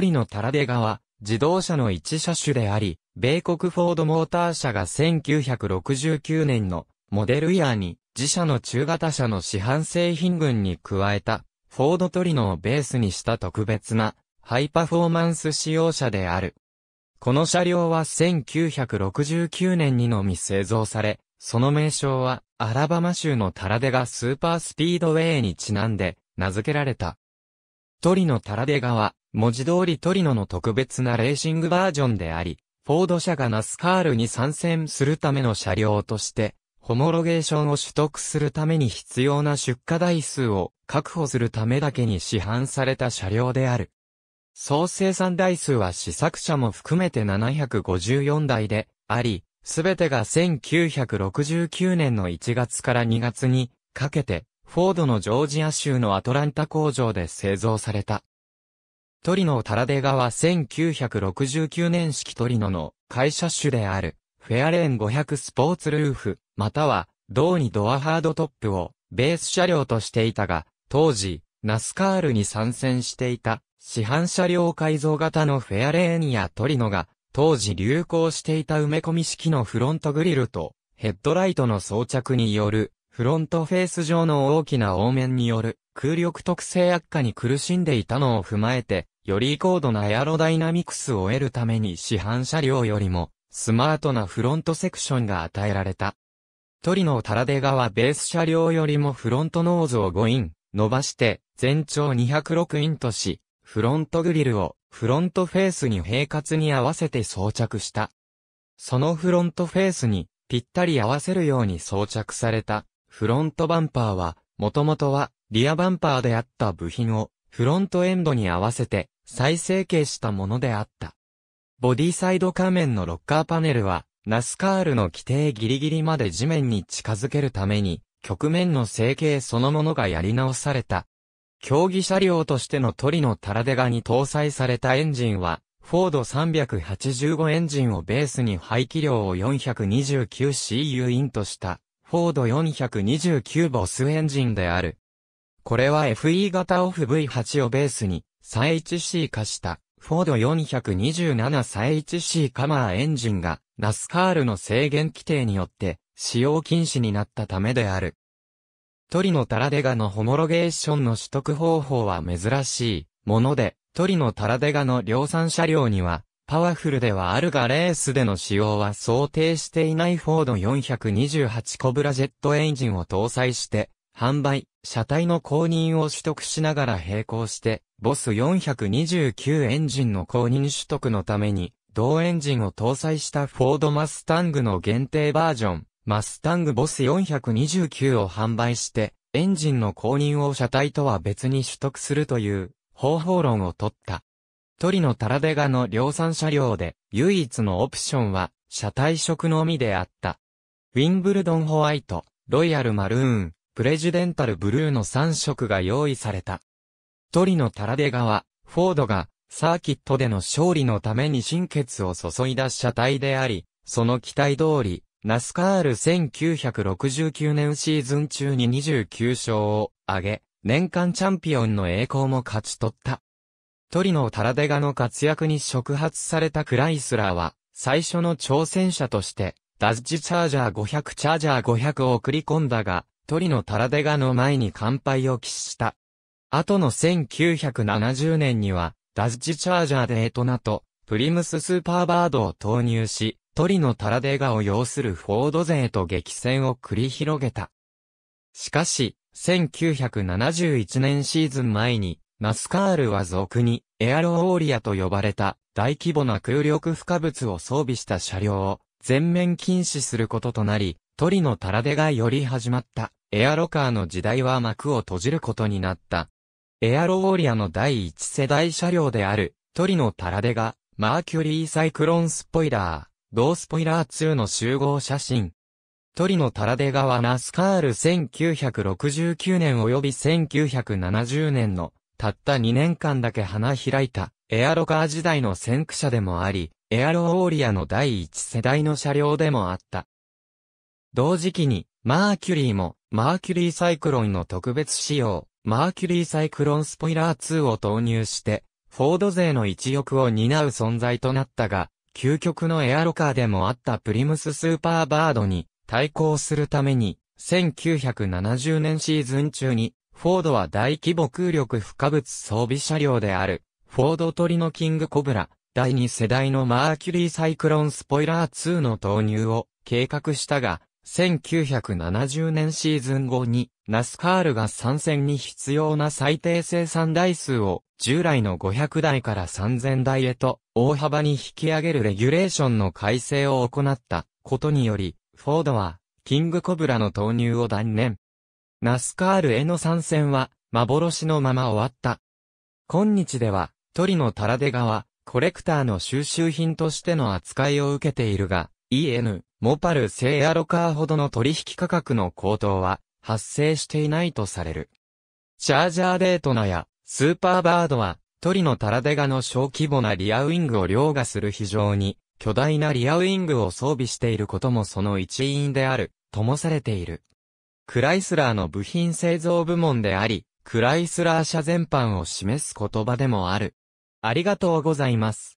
リのタラデガは、自動車の一車種であり、米国フォードモーター社が1969年のモデルイヤーに自社の中型車の市販製品群に加えたフォードトリノをベースにした特別なハイパフォーマンス使用車である。この車両は1969年にのみ製造され、その名称はアラバマ州のタラデガスーパースピードウェイにちなんで名付けられた。トリノタラデガは文字通りトリノの特別なレーシングバージョンであり、フォード社がナスカールに参戦するための車両として、ホモロゲーションを取得するために必要な出荷台数を確保するためだけに市販された車両である。総生産台数は試作車も含めて754台であり、すべてが1969年の1月から2月にかけて、フォードのジョージア州のアトランタ工場で製造された。トリノ・タラデガは1969年式トリノの会社種である、フェアレーン500スポーツルーフ、または、同にドアハードトップをベース車両としていたが、当時、ナスカールに参戦していた、市販車両改造型のフェアレーンやトリノが、当時流行していた埋め込み式のフロントグリルと、ヘッドライトの装着による、フロントフェース上の大きな凹面による、空力特性悪化に苦しんでいたのを踏まえて、より高度なエアロダイナミクスを得るために市販車両よりも、スマートなフロントセクションが与えられた。トリノタラデガはベース車両よりもフロントノーズを5イン、伸ばして、全長206インとし、フロントグリルをフロントフェースに平滑に合わせて装着した。そのフロントフェースにぴったり合わせるように装着されたフロントバンパーは、もともとはリアバンパーであった部品をフロントエンドに合わせて再成形したものであった。ボディサイド仮面のロッカーパネルは、ナスカールの規定ギリギリまで地面に近づけるために、局面の成形そのものがやり直された。競技車両としてのトリノタラデガに搭載されたエンジンは、フォード385エンジンをベースに排気量を 429cu インとした、フォード429ボスエンジンである。これは FE 型オフ V8 をベースに、再 1C 化した、フォード427再 1C カマーエンジンが、ナスカールの制限規定によって、使用禁止になったためである。トリノタラデガのホモロゲーションの取得方法は珍しいもので、トリノタラデガの量産車両には、パワフルではあるがレースでの使用は想定していないフォード428コブラジェットエンジンを搭載して、販売、車体の公認を取得しながら並行して、ボス429エンジンの公認取得のために、同エンジンを搭載したフォードマスタングの限定バージョン、マスタングボス429を販売して、エンジンの公認を車体とは別に取得するという方法論を取った。トリノタラデガの量産車両で唯一のオプションは車体色のみであった。ウィンブルドンホワイト、ロイヤルマルーン、プレジデンタルブルーの3色が用意された。トリのタラデガは、フォードが、サーキットでの勝利のために心血を注いだ車体であり、その期待通り、ナスカール1969年シーズン中に29勝を挙げ、年間チャンピオンの栄光も勝ち取った。トリノ・タラデガの活躍に触発されたクライスラーは、最初の挑戦者として、ダッジチャージャー500チャージャー500を送り込んだが、鳥のタラデガの前に乾杯を喫した。後の1970年には、ダッジチャージャーでエトナと、プリムススーパーバードを投入し、鳥のタラデガを擁するフォード勢と激戦を繰り広げた。しかし、1971年シーズン前に、ナスカールは俗に、エアロオーリアと呼ばれた、大規模な空力負荷物を装備した車両を、全面禁止することとなり、トリのタラデがより始まった。エアロカーの時代は幕を閉じることになった。エアロウォリアの第一世代車両である、トリのタラデが、マーキュリーサイクロンスポイラー、同スポイラー2の集合写真。トリのタラデガはナスカール1969年及び1970年のたった2年間だけ花開いたエアロカー時代の先駆者でもあり、エアロォーリアの第一世代の車両でもあった。同時期に、マーキュリーも、マーキュリーサイクロンの特別仕様、マーキュリーサイクロンスポイラー2を投入して、フォード勢の一翼を担う存在となったが、究極のエアロカーでもあったプリムススーパーバードに対抗するために、1970年シーズン中に、フォードは大規模空力不可物装備車両である、フォードトリノキングコブラ、第2世代のマーキュリーサイクロンスポイラー2の投入を計画したが、1970年シーズン後に、ナスカールが参戦に必要な最低生産台数を、従来の500台から3000台へと、大幅に引き上げるレギュレーションの改正を行ったことにより、フォードは、キングコブラの投入を断念。ナスカールへの参戦は、幻のまま終わった。今日では、トリのタラデガは、コレクターの収集品としての扱いを受けているが、EN、モパル製アロカーほどの取引価格の高騰は発生していないとされる。チャージャーデートナやスーパーバードはトリノタラデガの小規模なリアウィングを凌駕する非常に巨大なリアウィングを装備していることもその一因であるともされている。クライスラーの部品製造部門であり、クライスラー社全般を示す言葉でもある。ありがとうございます。